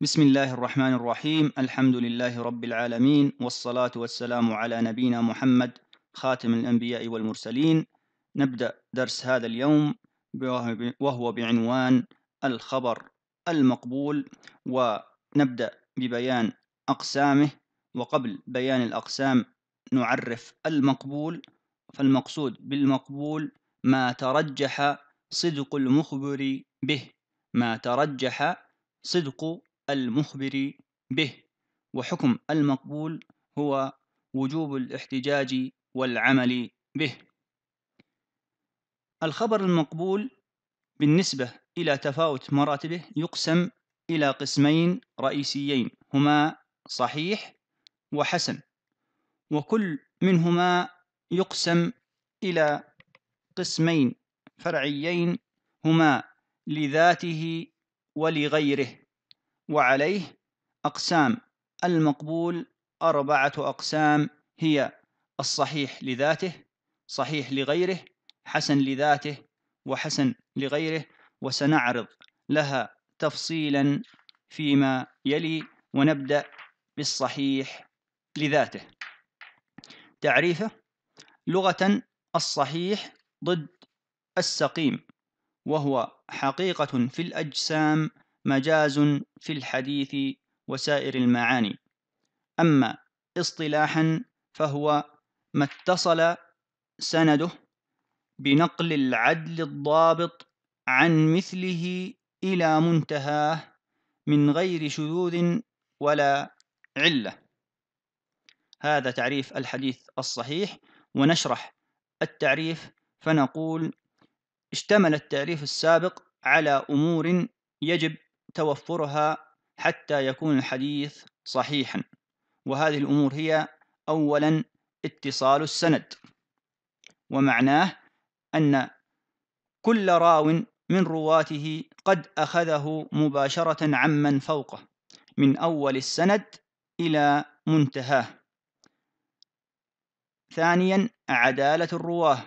بسم الله الرحمن الرحيم الحمد لله رب العالمين والصلاة والسلام على نبينا محمد خاتم الأنبياء والمرسلين نبدأ درس هذا اليوم وهو بعنوان الخبر المقبول ونبدأ ببيان أقسامه وقبل بيان الأقسام نعرف المقبول فالمقصود بالمقبول ما ترجح صدق المخبر به ما ترجح صدق المخبر به وحكم المقبول هو وجوب الاحتجاج والعمل به الخبر المقبول بالنسبة إلى تفاوت مراتبه يقسم إلى قسمين رئيسيين هما صحيح وحسن وكل منهما يقسم إلى قسمين فرعيين هما لذاته ولغيره وعليه أقسام المقبول أربعة أقسام هي الصحيح لذاته صحيح لغيره حسن لذاته وحسن لغيره وسنعرض لها تفصيلا فيما يلي ونبدأ بالصحيح لذاته تعريفه لغة الصحيح ضد السقيم وهو حقيقة في الأجسام مجاز في الحديث وسائر المعاني أما اصطلاحا فهو ما اتصل سنده بنقل العدل الضابط عن مثله إلى منتهاه من غير شذوذ ولا علة هذا تعريف الحديث الصحيح ونشرح التعريف فنقول اشتمل التعريف السابق على أمور يجب توفرها حتى يكون الحديث صحيحا وهذه الأمور هي أولا اتصال السند ومعناه أن كل راو من رواته قد أخذه مباشرة عمن فوقه من أول السند إلى منتهاه ثانيا عدالة الرواه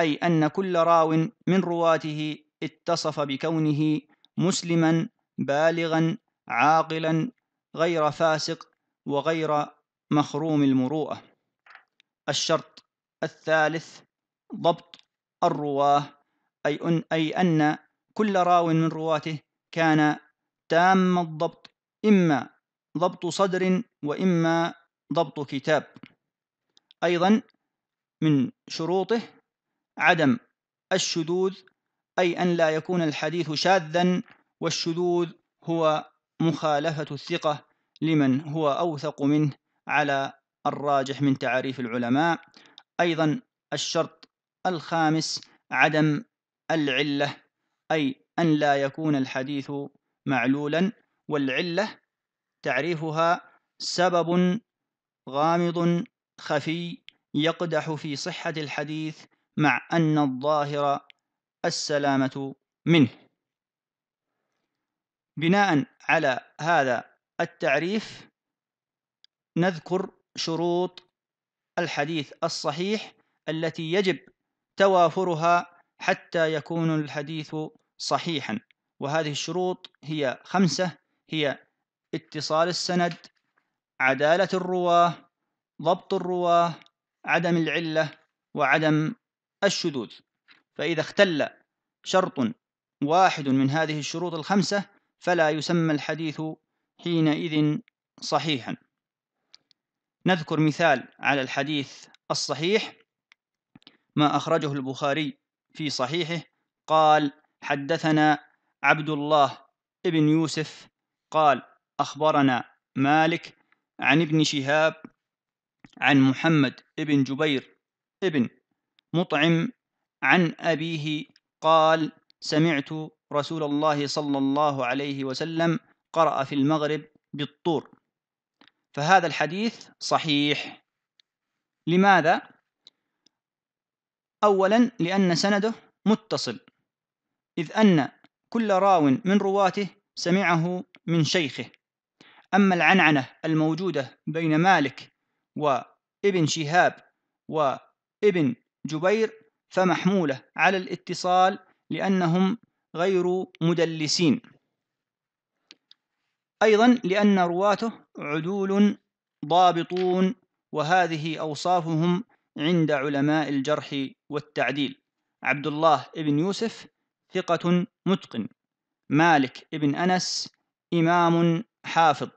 أي أن كل راو من رواته اتصف بكونه مسلما بالغا عاقلا غير فاسق وغير مخروم المروءه الشرط الثالث ضبط الرواه أي أن, أي أن كل راو من رواته كان تام الضبط إما ضبط صدر وإما ضبط كتاب أيضا من شروطه عدم الشذوذ أي أن لا يكون الحديث شاذا والشذوذ هو مخالفة الثقة لمن هو أوثق منه على الراجح من تعاريف العلماء أيضا الشرط الخامس عدم العلة أي أن لا يكون الحديث معلولا والعلة تعريفها سبب غامض خفي يقدح في صحة الحديث مع أن الظاهر السلامة منه بناء على هذا التعريف نذكر شروط الحديث الصحيح التي يجب توافرها حتى يكون الحديث صحيحا وهذه الشروط هي خمسة هي اتصال السند عدالة الرواه ضبط الرواه عدم العلة وعدم الشذوذ فإذا اختل شرط واحد من هذه الشروط الخمسة فلا يسمى الحديث حينئذ صحيحا نذكر مثال على الحديث الصحيح ما أخرجه البخاري في صحيحه قال حدثنا عبد الله ابن يوسف قال أخبرنا مالك عن ابن شهاب عن محمد ابن جبير ابن مطعم عن أبيه قال سمعت رسول الله صلى الله عليه وسلم قرأ في المغرب بالطور فهذا الحديث صحيح لماذا؟ أولا لأن سنده متصل إذ أن كل راو من رواته سمعه من شيخه أما العنعنة الموجودة بين مالك وابن شهاب وابن جبير فمحمولة على الاتصال لأنهم غير مدلسين أيضا لأن رواته عدول ضابطون وهذه أوصافهم عند علماء الجرح والتعديل عبد الله بن يوسف ثقة متقن مالك بن أنس إمام حافظ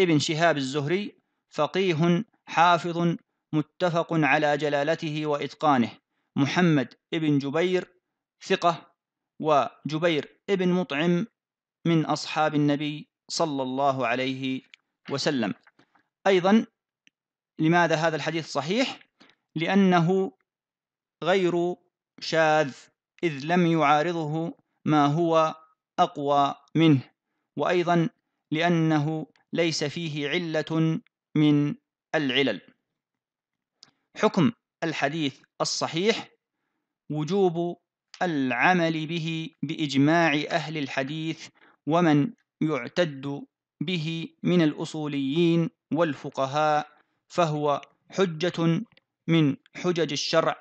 ابن شهاب الزهري فقيه حافظ متفق على جلالته وإتقانه محمد ابن جبير ثقة وجبير ابن مطعم من أصحاب النبي صلى الله عليه وسلم أيضا لماذا هذا الحديث صحيح؟ لأنه غير شاذ إذ لم يعارضه ما هو أقوى منه وأيضا لأنه ليس فيه علة من العلل حكم الحديث الصحيح وجوب العمل به بإجماع أهل الحديث ومن يعتد به من الأصوليين والفقهاء فهو حجة من حجج الشرع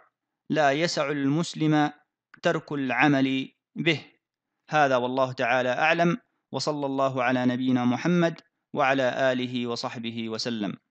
لا يسع المسلم ترك العمل به هذا والله تعالى أعلم وصلى الله على نبينا محمد وعلى آله وصحبه وسلم